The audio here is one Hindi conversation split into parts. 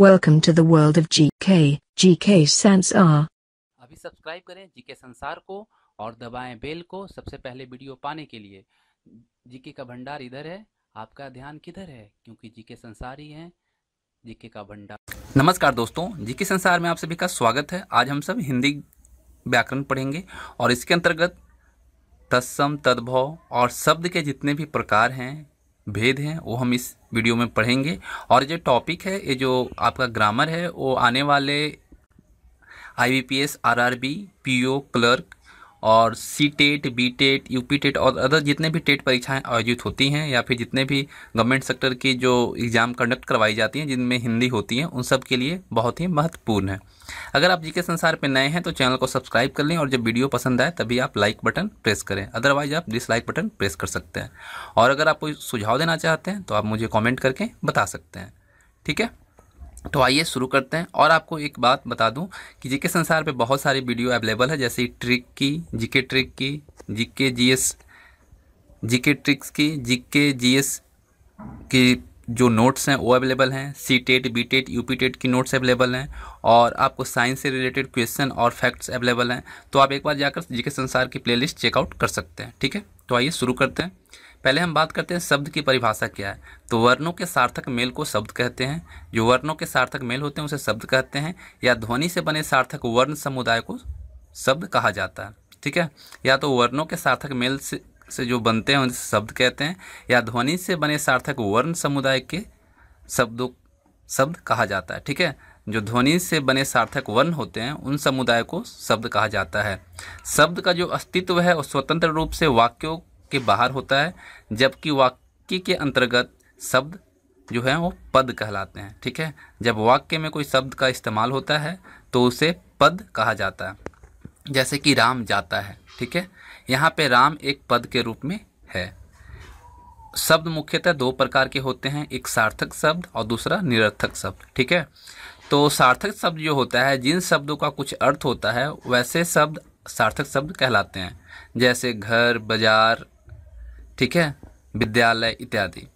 welcome to the world of GK, GK Sansar अभी सब्सक्राइब करें जीके संसार को और दबाएं बेल को सबसे पहले वीडियो पाने के लिए जीके का भंडार इधर है आपका ध्यान किधर है क्योंकि जीके संसार ही है जीके का भंडार नमस्कार दोस्तों जीके संसार में आप सभी का स्वागत है आज हम सब हिंदी व्याकरण पढ़ेंगे और इसके अंतर्गत तत्सम तद्भव और शब्द के जितने भी प्रकार हैं भेद हैं वो हम इस वीडियो में पढ़ेंगे और जो टॉपिक है ये जो आपका ग्रामर है वो आने वाले I B P S R R B P O clerk और C TET B TET U P TET और अदर जितने भी टेट e परीक्षाएं आयोजित होती हैं या फिर जितने भी गवर्नमेंट सेक्टर की जो एग्ज़ाम कंडक्ट करवाई जाती हैं जिनमें हिंदी होती हैं उन सब के लिए बहुत ही महत्वपूर्ण है अगर आप जीके संसार पर नए हैं तो चैनल को सब्सक्राइब कर लें और जब वीडियो पसंद आए तभी आप लाइक बटन प्रेस करें अदरवाइज आप डिसलाइक बटन प्रेस कर सकते हैं और अगर आप कोई सुझाव देना चाहते हैं तो आप मुझे कॉमेंट करके बता सकते हैं ठीक है तो आइए शुरू करते हैं और आपको एक बात बता दूं कि जीके संसार पे बहुत सारी वीडियो अवेलेबल है जैसे ट्रिक की जीके ट्रिक की जीके जीएस जीके ट्रिक्स की जीके जीएस की जो नोट्स हैं वो अवेलेबल हैं C TET B TET U P TET की नोट्स अवेलेबल हैं और आपको साइंस से रिलेटेड क्वेश्चन और फैक्ट्स अवेलेबल हैं तो आप एक बार जाकर जीके संसार की प्लेलिस्ट चेकआउट कर सकते हैं ठीक है तो आइए शुरू करते हैं पहले हम बात करते हैं शब्द की परिभाषा क्या है तो वर्णों के सार्थक मेल को शब्द कहते हैं जो वर्णों के सार्थक मेल होते हैं उसे शब्द कहते हैं या ध्वनि से बने सार्थक वर्ण समुदाय को शब्द कहा जाता है ठीक है या तो वर्णों के सार्थक मेल से से जो बनते हैं उनसे शब्द कहते हैं या ध्वनि से बने सार्थक वर्ण समुदाय के शब्दों शब्द कहा जाता है ठीक है जो ध्वनि से बने सार्थक वर्ण होते हैं उन समुदाय को शब्द कहा जाता है शब्द का जो अस्तित्व है वो स्वतंत्र रूप से वाक्यों के बाहर होता है जबकि वाक्य के अंतर्गत शब्द जो है वो पद कहलाते हैं ठीक है जब वाक्य में कोई शब्द का इस्तेमाल होता है तो उसे पद कहा जाता है जैसे कि राम जाता है ठीक है यहाँ पे राम एक पद के रूप में है शब्द मुख्यतः दो प्रकार के होते हैं एक सार्थक शब्द और दूसरा निरर्थक शब्द ठीक है तो सार्थक शब्द जो होता है जिन शब्दों का कुछ अर्थ होता है वैसे शब्द सार्थक शब्द कहलाते हैं जैसे घर बाजार ठीक है विद्यालय इत्यादि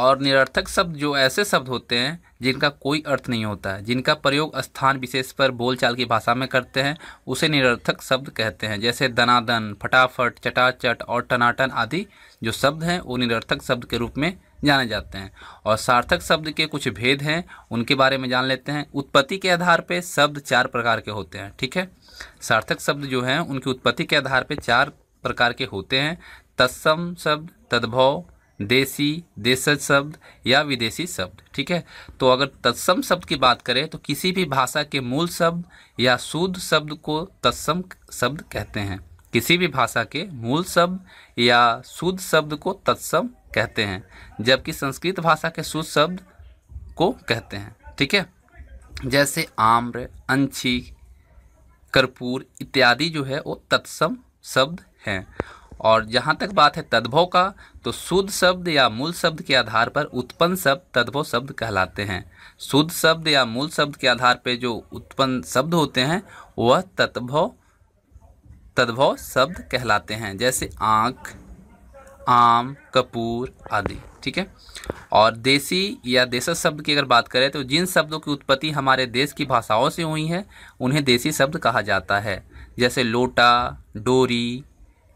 और निरर्थक शब्द जो ऐसे शब्द होते हैं जिनका कोई अर्थ नहीं होता है जिनका प्रयोग स्थान विशेष पर बोलचाल की भाषा में करते हैं उसे निरर्थक शब्द कहते हैं जैसे दनादन फटाफट चटाचट और टनाटन आदि जो शब्द हैं वो निरर्थक शब्द के रूप में जाने जाते हैं और सार्थक शब्द के कुछ भेद हैं उनके बारे में जान लेते हैं उत्पत्ति के आधार पर शब्द चार प्रकार के होते हैं ठीक है सार्थक शब्द जो हैं उनकी उत्पत्ति के आधार पर चार प्रकार के होते हैं तत्सम शब्द तद्भव देसी देशज शब्द या विदेशी शब्द ठीक है तो अगर तत्सम शब्द की बात करें तो किसी भी भाषा के मूल शब्द या शुद्ध शब्द को तत्सम शब्द कहते हैं किसी भी भाषा के मूल शब्द या शुद्ध शब्द को तत्सम कहते हैं जबकि संस्कृत भाषा के शुद्ध शब्द को कहते हैं ठीक है जैसे आम्र अंछी कर्पूर इत्यादि जो है वो तत्सम शब्द हैं और जहाँ तक बात है तद्भव का तो शुद्ध शब्द या मूल शब्द के आधार पर उत्पन्न शब्द तद्भव शब्द कहलाते हैं शुद्ध शब्द या मूल शब्द के आधार पर जो उत्पन्न शब्द होते हैं वह तद्भव तद्भव शब्द कहलाते हैं जैसे आँख आम कपूर आदि ठीक है और देसी या देशज शब्द की अगर बात करें तो जिन शब्दों की उत्पत्ति हमारे देश की भाषाओं से हुई है उन्हें देसी शब्द कहा जाता है जैसे लोटा डोरी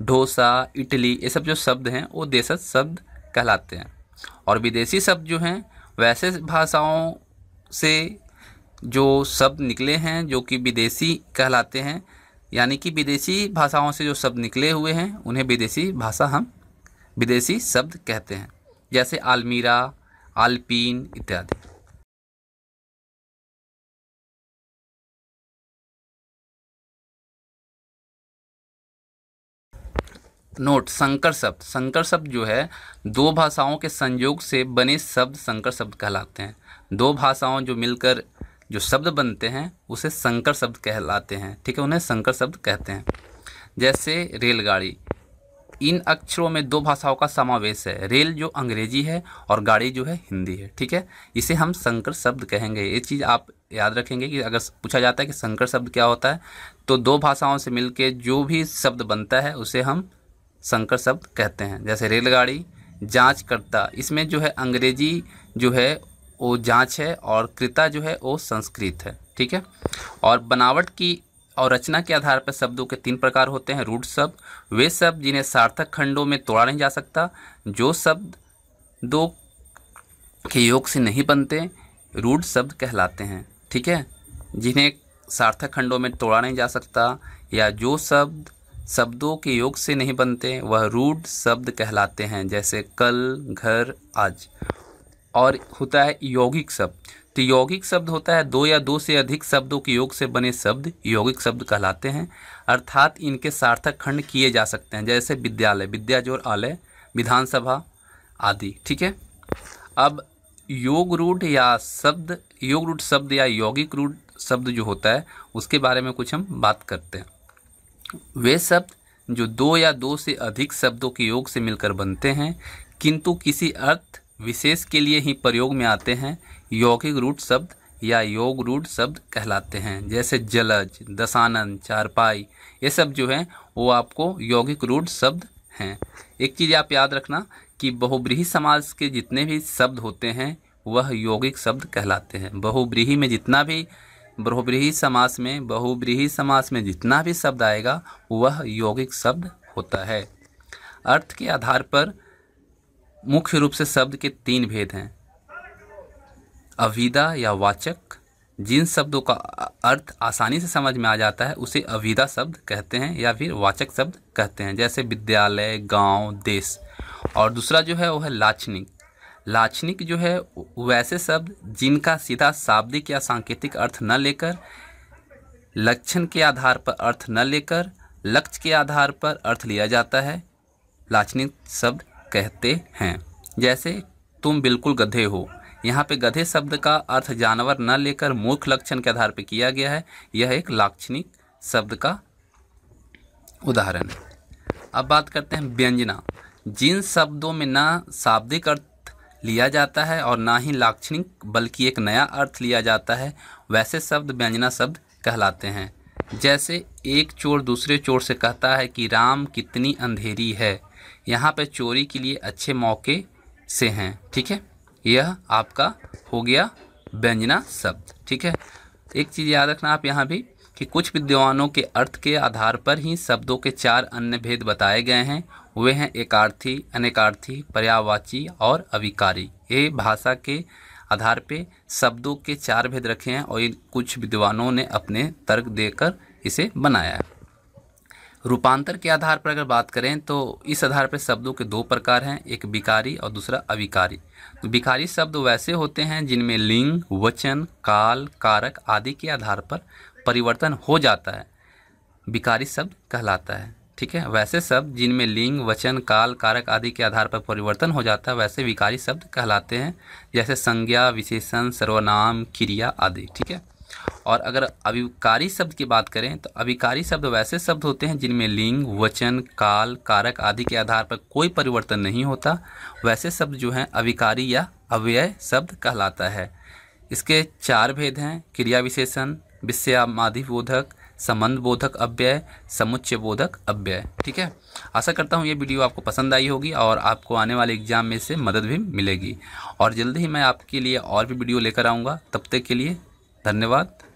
डोसा इटली ये सब जो शब्द हैं वो देशज शब्द कहलाते हैं और विदेशी शब्द जो हैं वैसे भाषाओं से जो शब्द निकले हैं जो कि विदेशी कहलाते हैं यानी कि विदेशी भाषाओं से जो शब्द निकले हुए हैं उन्हें विदेशी भाषा हम विदेशी शब्द कहते हैं जैसे आलमीरा आलपीन इत्यादि नोट संकर शब्द संकर शब्द जो है दो भाषाओं के संयोग से बने शब्द संकर शब्द कहलाते हैं दो भाषाओं जो मिलकर जो शब्द बनते हैं उसे संकर शब्द कहलाते हैं ठीक है उन्हें संकर शब्द कहते हैं जैसे रेलगाड़ी इन अक्षरों में दो भाषाओं का समावेश है रेल जो अंग्रेजी है और गाड़ी जो है हिंदी है ठीक है इसे हम संकर शब्द कहेंगे ये चीज़ आप याद रखेंगे कि अगर पूछा जाता है कि संकर शब्द क्या होता है तो दो भाषाओं से मिलके जो भी शब्द बनता है उसे हम संकर शब्द कहते हैं जैसे रेलगाड़ी जाँच करता इसमें जो है अंग्रेजी जो है वो जाँच है और कृता जो है वो संस्कृत है ठीक है और बनावट की और रचना के आधार पर शब्दों के तीन प्रकार होते हैं रूट शब्द वे शब्द जिन्हें सार्थक खंडों में तोड़ा नहीं जा सकता जो शब्द दो के योग से नहीं बनते रूट शब्द कहलाते हैं ठीक है जिन्हें सार्थक खंडों में तोड़ा नहीं जा सकता या जो शब्द शब्दों के योग से नहीं बनते वह रूढ़ शब्द कहलाते हैं जैसे कल घर आज और होता है यौगिक शब्द तो यौगिक शब्द होता है दो या दो से अधिक शब्दों के योग से बने शब्द यौगिक शब्द कहलाते हैं अर्थात इनके सार्थक खंड किए जा सकते हैं जैसे विद्यालय विद्याजोर आलय विधानसभा आदि ठीक है अब योग रूढ़ या शब्द योग रूढ़ शब्द या यौगिक रूढ़ शब्द जो होता है उसके बारे में कुछ हम बात करते हैं वे शब्द जो दो या दो से अधिक शब्दों के योग से मिलकर बनते हैं किंतु किसी अर्थ विशेष के लिए ही प्रयोग में आते हैं यौगिक रूट शब्द या योग रूट शब्द कहलाते हैं जैसे जलज दशानंद चारपाई ये सब जो है वो आपको यौगिक रूट शब्द हैं एक चीज़ आप याद रखना कि बहुब्रीही समाज के जितने भी शब्द होते हैं वह यौगिक शब्द कहलाते हैं बहुब्रीही में जितना भी बहुब्रीही समास में बहुब्रीही समास में जितना भी शब्द आएगा वह यौगिक शब्द होता है अर्थ के आधार पर मुख्य रूप से शब्द के तीन भेद हैं अविदा या वाचक जिन शब्दों का अर्थ आसानी से समझ में आ जाता है उसे अविदा शब्द कहते हैं या फिर वाचक शब्द कहते हैं जैसे विद्यालय गांव देश और दूसरा जो है वह है लाक्षणिक लाक्षणिक जो है वैसे शब्द जिनका सीधा शाब्दिक या सांकेतिक अर्थ न लेकर लक्षण के आधार पर अर्थ न लेकर लक्ष्य के आधार पर अर्थ लिया जाता है लाक्षणिक शब्द कहते हैं जैसे तुम बिल्कुल गधे हो यहाँ पे गधे शब्द का अर्थ जानवर न लेकर मूर्ख लक्षण के आधार पर किया गया है यह एक लाक्षणिक शब्द का उदाहरण है अब बात करते हैं व्यंजना जिन शब्दों में ना शाब्दिक अर्थ लिया जाता है और ना ही लाक्षणिक बल्कि एक नया अर्थ लिया जाता है वैसे शब्द व्यंजना शब्द कहलाते हैं जैसे एक चोर दूसरे चोर से कहता है कि राम कितनी अंधेरी है यहाँ पर चोरी के लिए अच्छे मौके से हैं ठीक है यह आपका हो गया व्यंजना शब्द ठीक है एक चीज़ याद रखना आप यहाँ भी कि कुछ विद्वानों के अर्थ के आधार पर ही शब्दों के चार अन्य भेद बताए गए हैं वे हैं एकार्थी अनेकार्थी पर्यावाची और अविकारी ये भाषा के आधार पे शब्दों के चार भेद रखे हैं और कुछ विद्वानों ने अपने तर्क देकर इसे बनाया है रूपांतर के आधार पर अगर बात करें तो इस आधार पर शब्दों के दो प्रकार हैं एक विकारी और दूसरा अविकारी तो विकारी शब्द वैसे होते हैं जिनमें लिंग वचन काल कारक आदि के आधार पर परिवर्तन हो जाता है विकारी शब्द कहलाता है ठीक है वैसे शब्द जिनमें लिंग वचन काल कारक आदि के आधार पर परिवर्तन हो जाता है वैसे विकारी शब्द कहलाते हैं जैसे संज्ञा विशेषण सर्वनाम क्रिया आदि ठीक है और अगर अविकारी शब्द की बात करें तो अभिकारी शब्द वैसे शब्द होते हैं जिनमें लिंग वचन काल कारक आदि के आधार पर कोई परिवर्तन नहीं होता वैसे शब्द जो हैं अविकारी या अव्यय शब्द कहलाता है इसके चार भेद हैं क्रिया विशेषण विषयामाधिबोधक संबंध बोधक अव्यय समुच्चय बोधक अव्यय ठीक है आशा करता हूँ ये वीडियो आपको पसंद आई होगी और आपको आने वाले एग्जाम में से मदद भी मिलेगी और जल्दी ही मैं आपके लिए और भी वीडियो लेकर आऊँगा तब तक के लिए धन्यवाद